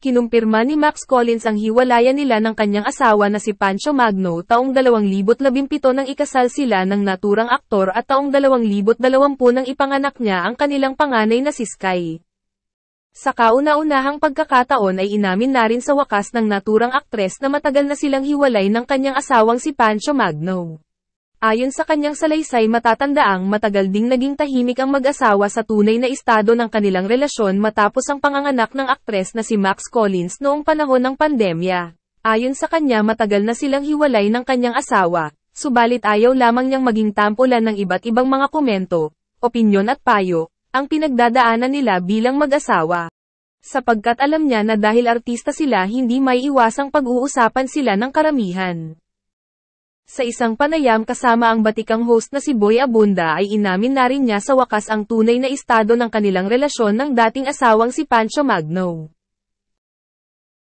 Kinumpirma ni Max Collins ang hiwalayan nila ng kanyang asawa na si Pancho Magno taong 2017 nang ikasal sila ng naturang aktor at taong 2020 nang ipanganak niya ang kanilang panganay na si Sky. Sa kauna-unahang pagkakataon ay inamin na rin sa wakas ng naturang aktres na matagal na silang hiwalay ng kanyang asawang si Pancho Magno. Ayon sa kanyang salaysay matatandaang matagal ding naging tahimik ang mag-asawa sa tunay na estado ng kanilang relasyon matapos ang panganganak ng aktres na si Max Collins noong panahon ng pandemya. Ayon sa kanya matagal na silang hiwalay ng kanyang asawa, subalit ayaw lamang niyang maging tampulan ng iba't ibang mga komento, opinyon at payo, ang pinagdadaanan nila bilang mag-asawa. Sapagkat alam niya na dahil artista sila hindi may iwasang pag-uusapan sila ng karamihan. Sa isang panayam kasama ang batikang host na si Boy Abunda ay inamin na rin niya sa wakas ang tunay na estado ng kanilang relasyon ng dating asawang si Pancho Magno.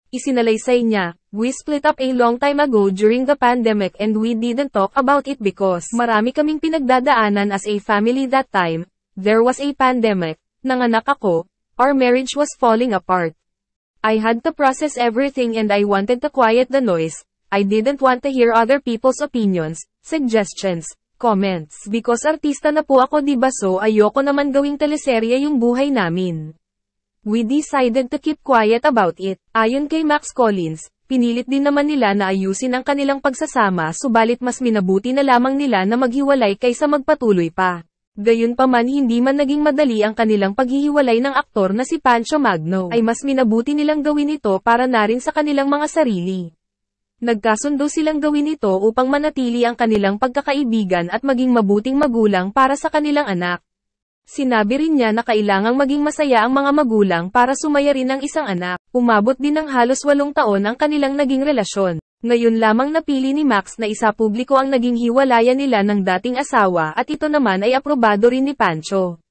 Isinalaysay niya, we split up a long time ago during the pandemic and we didn't talk about it because marami kaming pinagdadaanan as a family that time, there was a pandemic, nanganak ako, our marriage was falling apart. I had to process everything and I wanted to quiet the noise, I didn't want to hear other people's opinions, suggestions, comments. Because artista na po ako diba so ayoko naman gawing teleserye yung buhay namin. We decided to keep quiet about it. Ayon kay Max Collins, pinilit din naman nila na ayusin ang kanilang pagsasama subalit mas minabuti na lamang nila na maghiwalay kaysa magpatuloy pa. Gayunpaman hindi man naging madali ang kanilang paghihiwalay ng aktor na si Pancho Magno, ay mas minabuti nilang gawin ito para na rin sa kanilang mga sarili. Nagkasundo silang gawin ito upang manatili ang kanilang pagkakaibigan at maging mabuting magulang para sa kanilang anak. Sinabi rin niya na kailangang maging masaya ang mga magulang para sumaya rin ang isang anak. Umabot din ng halos walong taon ang kanilang naging relasyon. Ngayon lamang napili ni Max na isa publiko ang naging hiwalayan nila ng dating asawa at ito naman ay aprobado rin ni Pancho.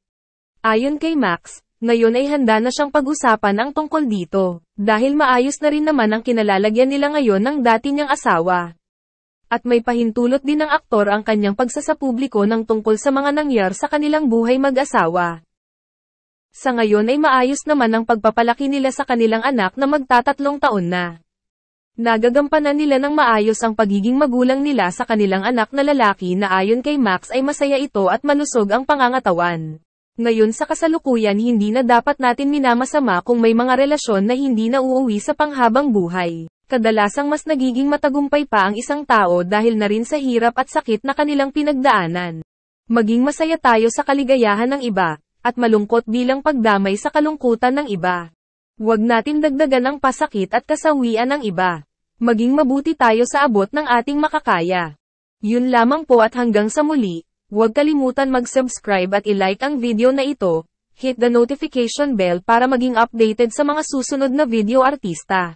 Ayon kay Max, ngayon ay handa na siyang pag-usapan ang tungkol dito, dahil maayos na rin naman ang kinalalagyan nila ngayon ng dati niyang asawa. At may pahintulot din ng aktor ang kanyang pagsasapubliko ng tungkol sa mga nangyar sa kanilang buhay mag-asawa. Sa ngayon ay maayos naman ang pagpapalaki nila sa kanilang anak na magtatatlong taon na. Nagagampanan nila ng maayos ang pagiging magulang nila sa kanilang anak na lalaki na ayon kay Max ay masaya ito at malusog ang pangangatawan. Ngayon sa kasalukuyan hindi na dapat natin minamasama kung may mga relasyon na hindi na uuwi sa panghabang buhay. Kadalasang mas nagiging matagumpay pa ang isang tao dahil na rin sa hirap at sakit na kanilang pinagdaanan. Maging masaya tayo sa kaligayahan ng iba, at malungkot bilang pagdamay sa kalungkutan ng iba. Huwag natin dagdagan ang pasakit at kasawian ng iba. Maging mabuti tayo sa abot ng ating makakaya. Yun lamang po at hanggang sa muli, Huwag kalimutan mag-subscribe at ilike ang video na ito, hit the notification bell para maging updated sa mga susunod na video artista.